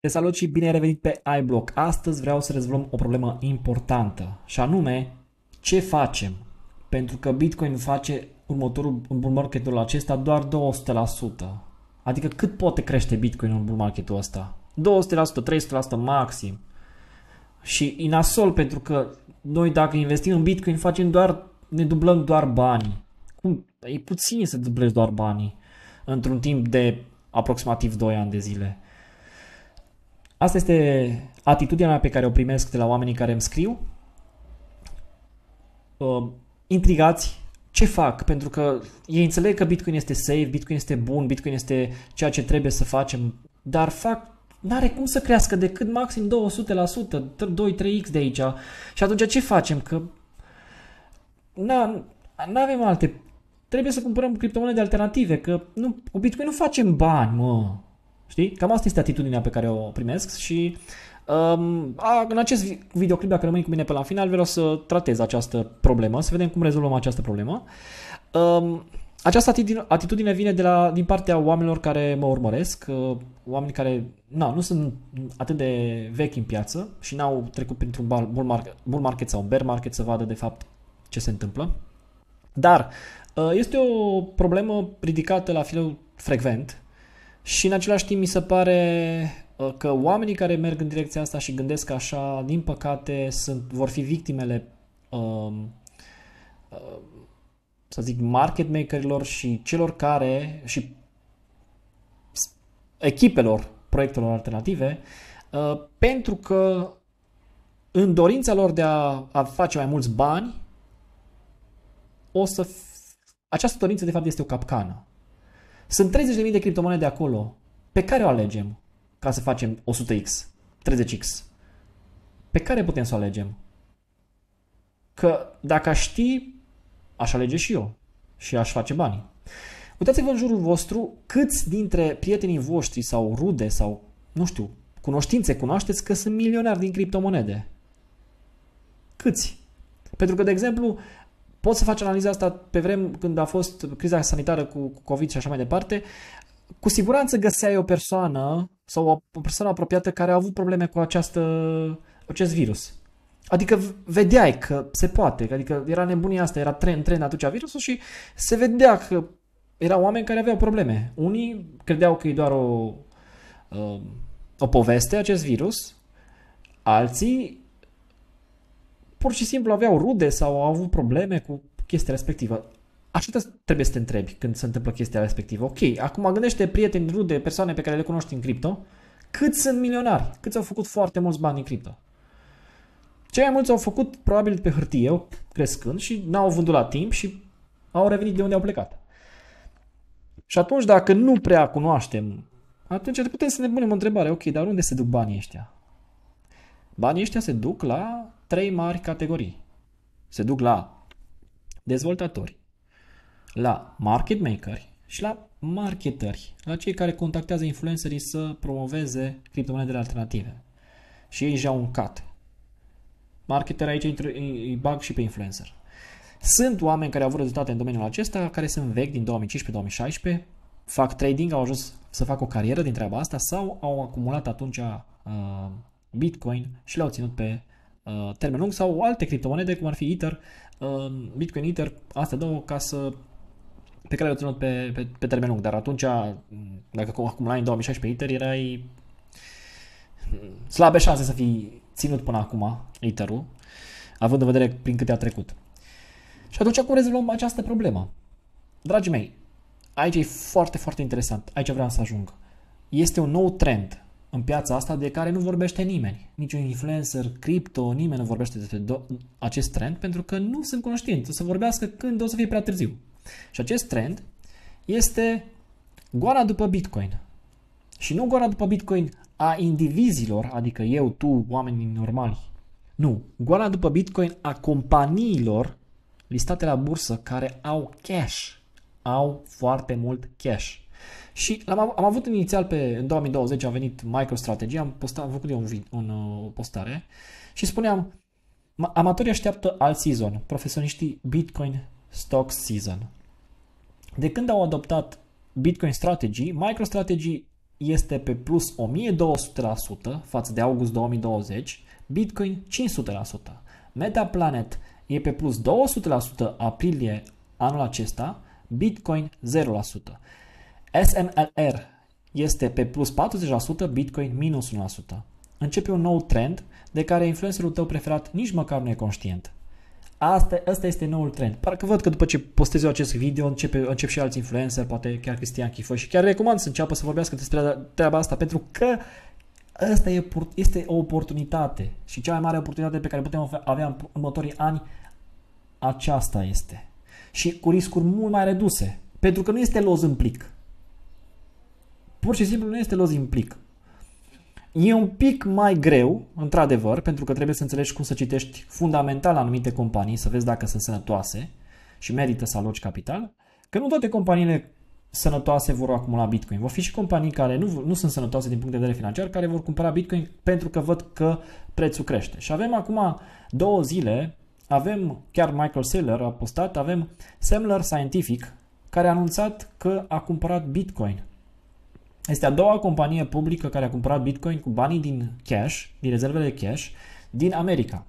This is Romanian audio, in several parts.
Te salut și bine ai revenit pe iBlock. Astăzi vreau să rezolvăm o problemă importantă și anume ce facem? Pentru că Bitcoin face următorul în bull marketul acesta doar 200%. Adică cât poate crește Bitcoin în bull marketul ăsta? 200%, 300% maxim. Și inasol pentru că noi dacă investim în Bitcoin facem doar, ne dublăm doar banii. Cum? E puțin să dublezi doar banii într-un timp de aproximativ 2 ani de zile. Asta este atitudinea pe care o primesc de la oamenii care îmi scriu. Uh, intrigați ce fac, pentru că ei înțeleg că Bitcoin este safe, Bitcoin este bun, Bitcoin este ceea ce trebuie să facem, dar fac n-are cum să crească decât maxim 200%, 2-3x de aici. Și atunci ce facem? Că nu avem alte. Trebuie să cumpărăm criptomonede alternative, că nu, cu Bitcoin nu facem bani, mă. Știi? Cam asta este atitudinea pe care o primesc și um, a, în acest videoclip, dacă rămâi cu mine pe la final, vreau să tratez această problemă, să vedem cum rezolvăm această problemă. Um, această atitudine vine de la, din partea oamenilor care mă urmăresc, uh, oameni care na, nu sunt atât de vechi în piață și n-au trecut printr-un bull market, bull market sau bear market să vadă de fapt ce se întâmplă. Dar uh, este o problemă ridicată la fileu frecvent și în același timp mi se pare uh, că oamenii care merg în direcția asta și gândesc așa, din păcate, sunt, vor fi victimele um, uh, să zic, market makerilor și celor care și echipelor proiectelor alternative, uh, pentru că în dorința lor de a, a face mai mulți bani, o să f- această dorință de fapt este o capcană. Sunt 30.000 de criptomonede acolo. Pe care o alegem ca să facem 100x, 30x? Pe care putem să o alegem? Că dacă aș ști, aș alege și eu și aș face bani. Uitați-vă în jurul vostru câți dintre prietenii voștri sau rude sau, nu știu, cunoștințe cunoașteți că sunt milionari din criptomonede. Câți? Pentru că, de exemplu, Poți să faci analiza asta pe vrem când a fost criza sanitară cu, cu COVID și așa mai departe. Cu siguranță găseai o persoană sau o persoană apropiată care a avut probleme cu această, acest virus. Adică vedeai că se poate, adică era nebunia asta, era trend, trend atunci virusul și se vedea că erau oameni care aveau probleme. Unii credeau că e doar o, um, o poveste acest virus, alții pur și simplu aveau rude sau au avut probleme cu chestia respectivă. Așa trebuie să te întrebi când se întâmplă chestia respectivă. Ok, acum gândește prieteni, rude, persoane pe care le cunoști în cripto, cât sunt milionari, Cât au făcut foarte mulți bani în cripto. Cei mai mulți au făcut probabil pe hârtie, crescând și n-au vândut la timp și au revenit de unde au plecat. Și atunci, dacă nu prea cunoaștem, atunci putem să ne punem întrebarea, ok, dar unde se duc banii ăștia? Banii ăștia se duc la trei mari categorii. Se duc la dezvoltatori, la market makeri și la marketeri, la cei care contactează influencerii să promoveze criptomonedele alternative. Și ei deja un cat. Marketer aici îi bag și pe influencer. Sunt oameni care au avut rezultate în domeniul acesta, care sunt vechi din 2015-2016, fac trading, au ajuns să facă o carieră din treaba asta sau au acumulat atunci uh, Bitcoin și l-au ținut pe Uh, termen lung sau alte criptomonede, cum ar fi Ether, um, Bitcoin Ether, astea două ca să pe care le-au ținut pe, pe, pe termen lung, dar atunci, mm, dacă acum la în 2016 Ether erai mm, slabe șanse să fii ținut până acum Ether-ul, având în vedere prin câte a trecut. Și atunci cum rezolvăm această problemă? Dragii mei, aici e foarte, foarte interesant. Aici vreau să ajung. Este un nou trend în piața asta de care nu vorbește nimeni. Niciun influencer, cripto, nimeni nu vorbește despre do- acest trend pentru că nu sunt conștient. O să vorbească când o să fie prea târziu. Și acest trend este goana după Bitcoin. Și nu goana după Bitcoin a indivizilor, adică eu, tu, oamenii normali. Nu, goana după Bitcoin a companiilor listate la bursă care au cash, au foarte mult cash. Și am am avut inițial pe, în 2020 a venit MicroStrategy, am, postat, am făcut eu un, un o uh, postare și spuneam amatorii așteaptă alt season, profesioniștii Bitcoin Stock Season. De când au adoptat Bitcoin Strategy, MicroStrategy este pe plus 1200% față de august 2020, Bitcoin 500%, MetaPlanet e pe plus 200% aprilie anul acesta, Bitcoin 0%. SMLR este pe plus 40%, Bitcoin minus 1%. Începe un nou trend de care influencerul tău preferat nici măcar nu e conștient. Asta, asta este noul trend. Parcă văd că după ce postez eu acest video începe, încep și alți influencer, poate chiar Cristian Chifoi și chiar recomand să înceapă să vorbească despre treaba asta pentru că asta e, este o oportunitate și cea mai mare oportunitate pe care putem avea în următorii ani aceasta este. Și cu riscuri mult mai reduse. Pentru că nu este loz în plic. Pur și simplu nu este los implic. plic. E un pic mai greu, într-adevăr, pentru că trebuie să înțelegi cum să citești fundamental anumite companii, să vezi dacă sunt sănătoase și merită să aloci capital, că nu toate companiile sănătoase vor acumula Bitcoin. Vor fi și companii care nu, nu sunt sănătoase din punct de vedere financiar, care vor cumpăra Bitcoin pentru că văd că prețul crește. Și avem acum două zile, avem chiar Michael Saylor a postat, avem Semler Scientific, care a anunțat că a cumpărat Bitcoin este a doua companie publică care a cumpărat Bitcoin cu banii din cash, din rezervele de cash, din America.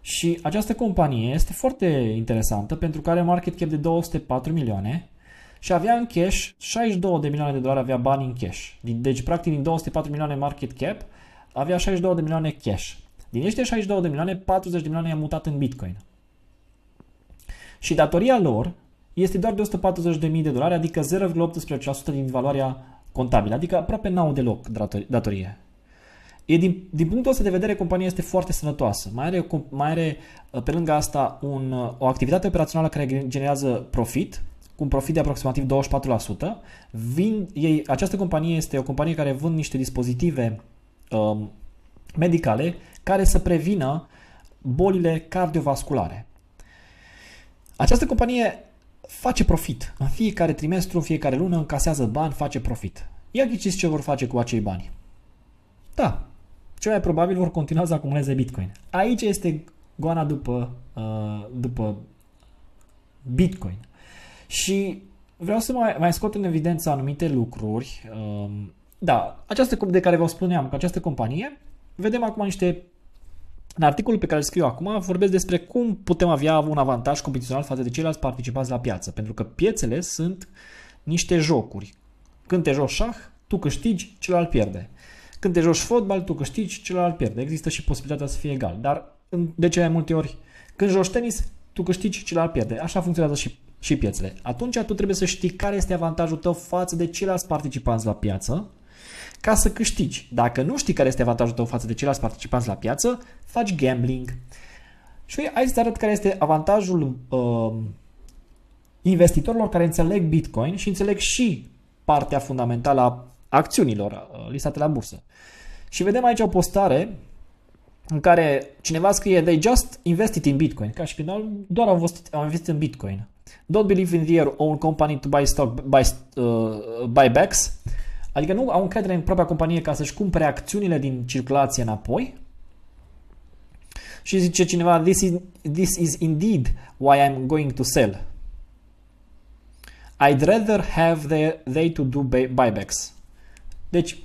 Și această companie este foarte interesantă pentru că are market cap de 204 milioane și avea în cash 62 de milioane de dolari avea bani în cash. Deci, practic, din 204 milioane market cap, avea 62 de milioane cash. Din ăștia 62 de milioane, 40 de milioane i-a mutat în Bitcoin. Și datoria lor este doar de 140.000 de dolari, adică 0,18% din valoarea contabile, adică aproape n-au deloc datorie. E din, din punctul ăsta de vedere, compania este foarte sănătoasă. Mai are, mai are uh, pe lângă asta un, uh, o activitate operațională care generează profit, cu un profit de aproximativ 24%. Vin, ei, această companie este o companie care vând niște dispozitive um, medicale care să prevină bolile cardiovasculare. Această companie face profit. În fiecare trimestru, în fiecare lună, încasează bani, face profit. Ia ghiciți ce vor face cu acei bani. Da, cel mai probabil vor continua să acumuleze Bitcoin. Aici este goana după, uh, după Bitcoin. Și vreau să mai, mai scot în evidență anumite lucruri. Um, da, această de care vă spuneam, că această companie, vedem acum niște în articolul pe care îl scriu acum vorbesc despre cum putem avea un avantaj competițional față de ceilalți participanți la piață, pentru că piețele sunt niște jocuri. Când te joci șah, tu câștigi, celălalt pierde. Când te joci fotbal, tu câștigi, celălalt pierde. Există și posibilitatea să fie egal, dar de cele mai multe ori când joci tenis, tu câștigi, celălalt pierde. Așa funcționează și, și piețele. Atunci tu trebuie să știi care este avantajul tău față de ceilalți participanți la piață ca să câștigi. Dacă nu știi care este avantajul tău față de ceilalți participanți la piață, faci gambling. Și aici îți arăt care este avantajul uh, investitorilor care înțeleg Bitcoin și înțeleg și partea fundamentală a acțiunilor uh, listate la bursă. Și vedem aici o postare în care cineva scrie They just invested in Bitcoin, ca și când doar au investit, au investit în Bitcoin. Don't believe in their own company to buy stock, buy, uh, buybacks. Adică nu au încredere în propria companie ca să-și cumpere acțiunile din circulație înapoi. Și zice cineva, this is, this is indeed why I'm going to sell. I'd rather have the, they to do buybacks. Deci,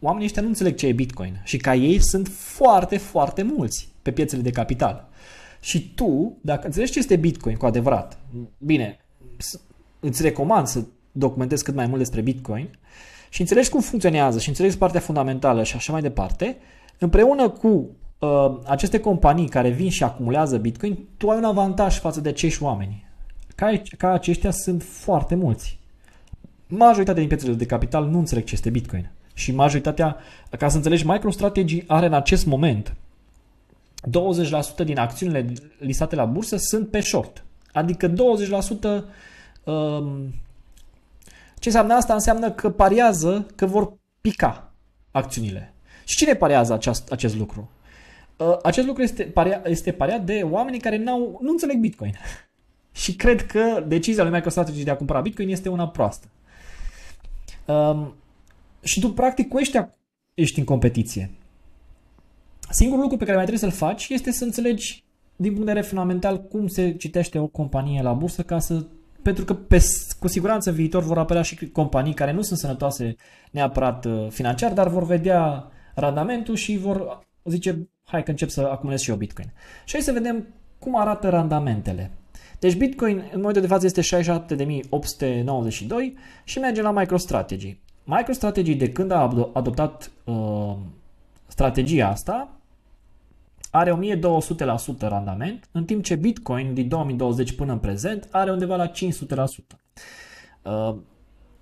oamenii ăștia nu înțeleg ce e Bitcoin și ca ei sunt foarte, foarte mulți pe piețele de capital. Și tu, dacă înțelegi ce este Bitcoin cu adevărat, bine, îți recomand să documentezi cât mai mult despre Bitcoin, uh, și înțelegi cum funcționează și înțelegi partea fundamentală și așa mai departe, împreună cu uh, aceste companii care vin și acumulează Bitcoin, tu ai un avantaj față de acești oameni. Ca, ca aceștia sunt foarte mulți. Majoritatea din piețele de capital nu înțeleg ce este Bitcoin. Și majoritatea, ca să înțelegi, MicroStrategy are în acest moment 20% din acțiunile listate la bursă sunt pe short. Adică 20% um, ce înseamnă asta? Înseamnă că pariază că vor pica acțiunile. Și cine parează aceast, acest lucru? Uh, acest lucru este, paria, este pariat de oamenii care n-au, nu înțeleg Bitcoin. și cred că decizia lui MicroStrategy de a cumpăra Bitcoin este una proastă. Um, și tu, practic, cu ăștia ești în competiție. Singurul lucru pe care mai trebuie să-l faci este să înțelegi din punct de vedere fundamental cum se citește o companie la bursă ca să pentru că pe, cu siguranță în viitor vor apărea și companii care nu sunt sănătoase neapărat uh, financiar, dar vor vedea randamentul și vor zice, hai că încep să acumulez și eu Bitcoin. Și hai să vedem cum arată randamentele. Deci Bitcoin în momentul de față este 67.892 și merge la MicroStrategy. MicroStrategy de când a adoptat uh, strategia asta, are 1200% randament, în timp ce Bitcoin din 2020 până în prezent are undeva la 500%. Uh,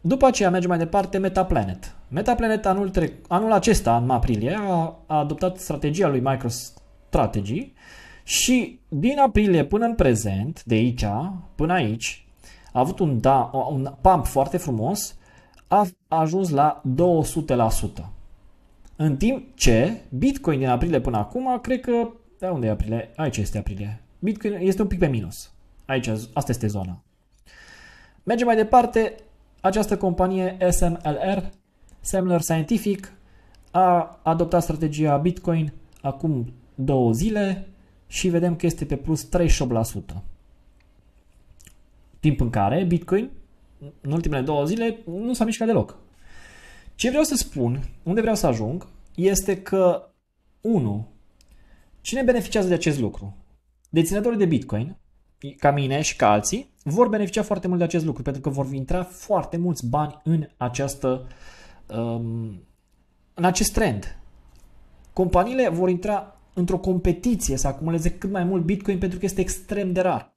după aceea mergem mai departe Metaplanet. Metaplanet anul, tre- anul acesta, în aprilie, a, a adoptat strategia lui MicroStrategy și din aprilie până în prezent, de aici până aici, a avut un, da, un pump foarte frumos, a ajuns la 200%. În timp ce Bitcoin din aprilie până acum, cred că... Da, unde e aprilie? Aici este aprilie. Bitcoin este un pic pe minus. Aici, asta este zona. Mergem mai departe. Această companie SMLR, Semler Scientific, a adoptat strategia Bitcoin acum două zile și vedem că este pe plus 38%. Timp în care Bitcoin, în ultimele două zile, nu s-a mișcat deloc. Ce vreau să spun, unde vreau să ajung, este că 1. Cine beneficiază de acest lucru? Deținătorii de Bitcoin, ca mine și ca alții, vor beneficia foarte mult de acest lucru, pentru că vor intra foarte mulți bani în această um, în acest trend. Companiile vor intra într-o competiție să acumuleze cât mai mult Bitcoin pentru că este extrem de rar.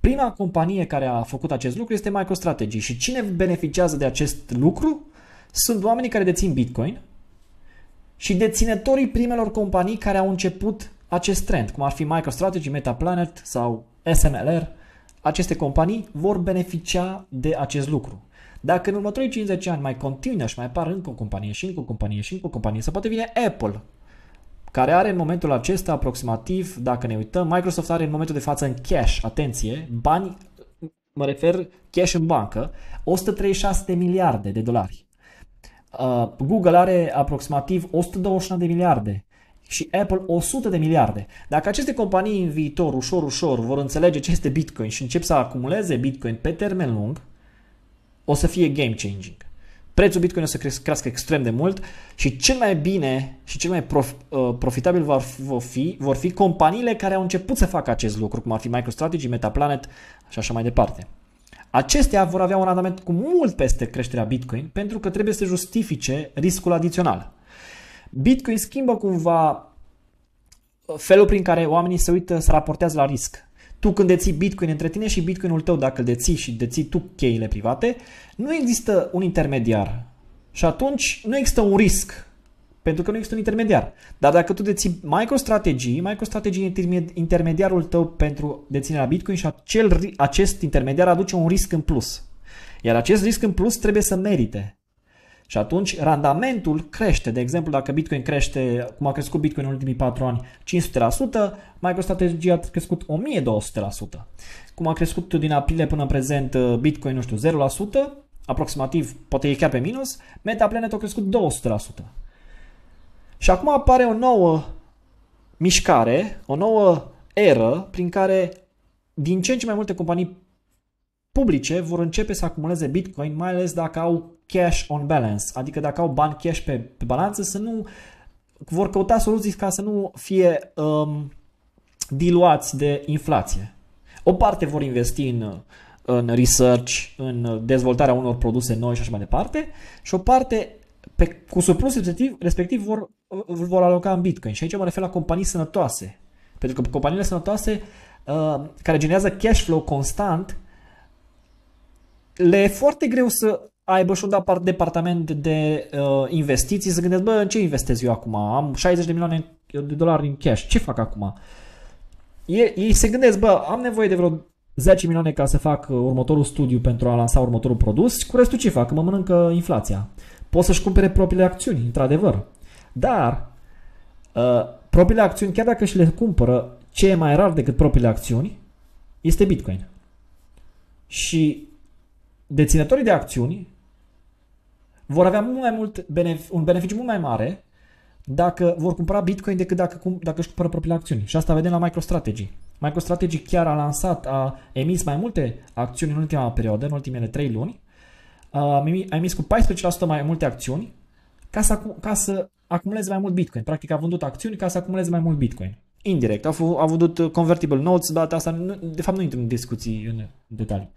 Prima companie care a făcut acest lucru este MicroStrategy și cine beneficiază de acest lucru? sunt oamenii care dețin Bitcoin și deținătorii primelor companii care au început acest trend, cum ar fi MicroStrategy, MetaPlanet sau SMLR, aceste companii vor beneficia de acest lucru. Dacă în următorii 50 ani mai continuă și mai apar încă o companie și încă o companie și încă o companie, să poate vine Apple, care are în momentul acesta aproximativ, dacă ne uităm, Microsoft are în momentul de față în cash, atenție, bani, mă refer cash în bancă, 136 de miliarde de dolari. Uh, Google are aproximativ 121 de miliarde și Apple 100 de miliarde. Dacă aceste companii în viitor, ușor, ușor, vor înțelege ce este Bitcoin și încep să acumuleze Bitcoin pe termen lung, o să fie game changing. Prețul Bitcoin o să crească extrem de mult și cel mai bine și cel mai prof, uh, profitabil vor, vor, fi, vor fi companiile care au început să facă acest lucru, cum ar fi MicroStrategy, MetaPlanet și așa mai departe. Acestea vor avea un randament cu mult peste creșterea Bitcoin pentru că trebuie să justifice riscul adițional. Bitcoin schimbă cumva uh, felul prin care oamenii se uită, se raportează la risc. Tu când deții Bitcoin între tine și Bitcoinul tău, dacă îl deții și deții tu cheile private, nu există un intermediar. Și atunci nu există un risc pentru că nu există un intermediar. Dar dacă tu deții MicroStrategy, MicroStrategy e intermediarul tău pentru deținerea Bitcoin și acel, acest intermediar aduce un risc în plus. Iar acest risc în plus trebuie să merite. Și atunci randamentul crește. De exemplu, dacă Bitcoin crește, cum a crescut Bitcoin în ultimii 4 ani, 500%, MicroStrategy a crescut 1200%. Cum a crescut din aprilie până în prezent uh, Bitcoin, nu știu, 0%, aproximativ, poate e chiar pe minus, MetaPlanet a crescut 200%. Și acum apare o nouă mișcare, o nouă eră prin care din ce în ce mai multe companii publice vor începe să acumuleze Bitcoin, mai ales dacă au cash on balance, adică dacă au bani cash pe, pe balanță, să nu vor căuta soluții ca să nu fie um, diluați de inflație. O parte vor investi în, în research, în dezvoltarea unor produse noi și așa mai departe și o parte pe, cu surplus respectiv, respectiv vor îl vor aloca în Bitcoin. Și aici mă refer la companii sănătoase. Pentru că companiile sănătoase uh, care generează cash flow constant le e foarte greu să aibă și un departament de uh, investiții să gândesc, bă, în ce investez eu acum? Am 60 de milioane de dolari în cash, ce fac acum? Ei, ei se gândesc, bă, am nevoie de vreo 10 milioane ca să fac uh, următorul studiu pentru a lansa următorul produs, cu restul ce fac? Mă mănâncă inflația. Pot să-și cumpere propriile acțiuni, într-adevăr. Dar uh, propriile acțiuni, chiar dacă și le cumpără, ce e mai rar decât propriile acțiuni este Bitcoin. Și deținătorii de acțiuni vor avea mult mai mult benefic, un beneficiu mult mai mare dacă vor cumpăra Bitcoin decât dacă, cum, dacă își cumpără propriile acțiuni. Și asta vedem la MicroStrategy. MicroStrategy chiar a lansat, a emis mai multe acțiuni în ultima perioadă, în ultimele 3 luni. A emis cu 14% mai multe acțiuni ca să, ca să acumuleze mai mult Bitcoin. Practic a vândut acțiuni ca să acumuleze mai mult Bitcoin. Indirect. A, a vândut uh, convertible notes, dar asta nu, de fapt nu intră în discuții în detalii.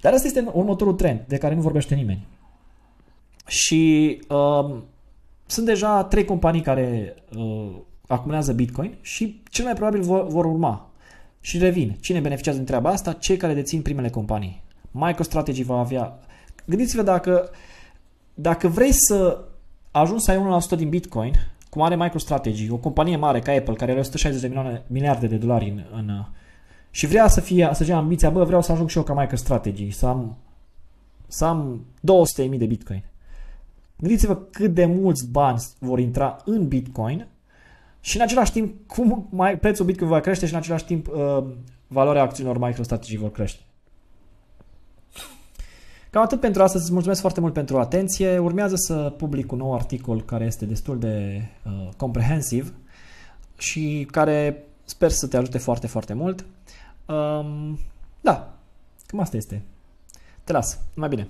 Dar asta este următorul trend de care nu vorbește nimeni. Și uh, sunt deja trei companii care uh, acumulează Bitcoin și cel mai probabil vor, vor urma. Și revin, cine beneficiază din treaba asta? Cei care dețin primele companii. MicroStrategy va avea... Gândiți-vă dacă, dacă vrei să a ajuns să ai 1% din Bitcoin, cum are MicroStrategy, o companie mare ca Apple, care are 160 de milioane, miliarde de dolari în, în și vrea să fie, să fie ambiția, bă, vreau să ajung și eu ca MicroStrategy, să am, să am 200.000 de Bitcoin. Gândiți-vă cât de mulți bani vor intra în Bitcoin și în același timp cum mai, prețul Bitcoin va crește și în același timp uh, valoarea acțiunilor MicroStrategy vor crește. Cam atât pentru astăzi, îți mulțumesc foarte mult pentru atenție. Urmează să public un nou articol care este destul de uh, comprehensiv și care sper să te ajute foarte, foarte mult. Um, da, cam asta este. Te las. Mai bine.